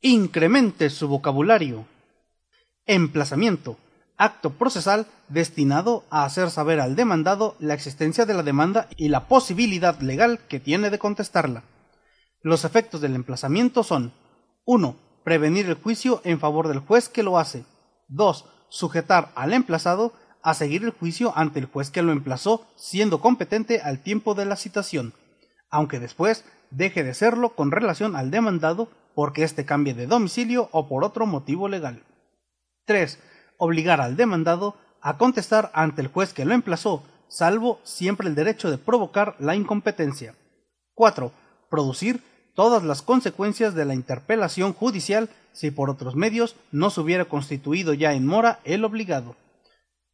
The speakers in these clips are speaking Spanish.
incremente su vocabulario. Emplazamiento. Acto procesal destinado a hacer saber al demandado la existencia de la demanda y la posibilidad legal que tiene de contestarla. Los efectos del emplazamiento son 1. Prevenir el juicio en favor del juez que lo hace. 2. Sujetar al emplazado a seguir el juicio ante el juez que lo emplazó, siendo competente al tiempo de la citación, aunque después deje de serlo con relación al demandado porque éste cambie de domicilio o por otro motivo legal. 3. Obligar al demandado a contestar ante el juez que lo emplazó, salvo siempre el derecho de provocar la incompetencia. 4. Producir todas las consecuencias de la interpelación judicial si por otros medios no se hubiera constituido ya en mora el obligado.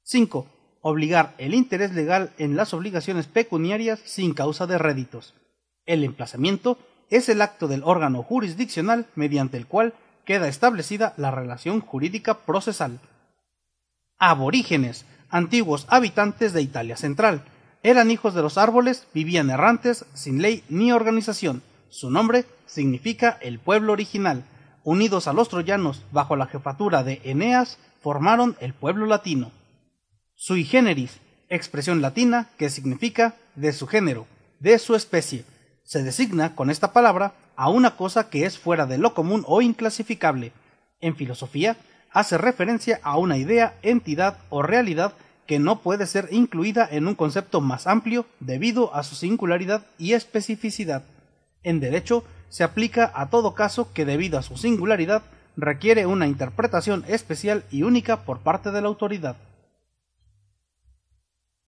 5. Obligar el interés legal en las obligaciones pecuniarias sin causa de réditos. El emplazamiento es el acto del órgano jurisdiccional mediante el cual queda establecida la relación jurídica procesal. Aborígenes, antiguos habitantes de Italia Central, eran hijos de los árboles, vivían errantes, sin ley ni organización. Su nombre significa el pueblo original. Unidos a los troyanos bajo la jefatura de Eneas, formaron el pueblo latino. Sui generis, expresión latina que significa de su género, de su especie se designa con esta palabra a una cosa que es fuera de lo común o inclasificable. En filosofía, hace referencia a una idea, entidad o realidad que no puede ser incluida en un concepto más amplio debido a su singularidad y especificidad. En derecho, se aplica a todo caso que debido a su singularidad requiere una interpretación especial y única por parte de la autoridad.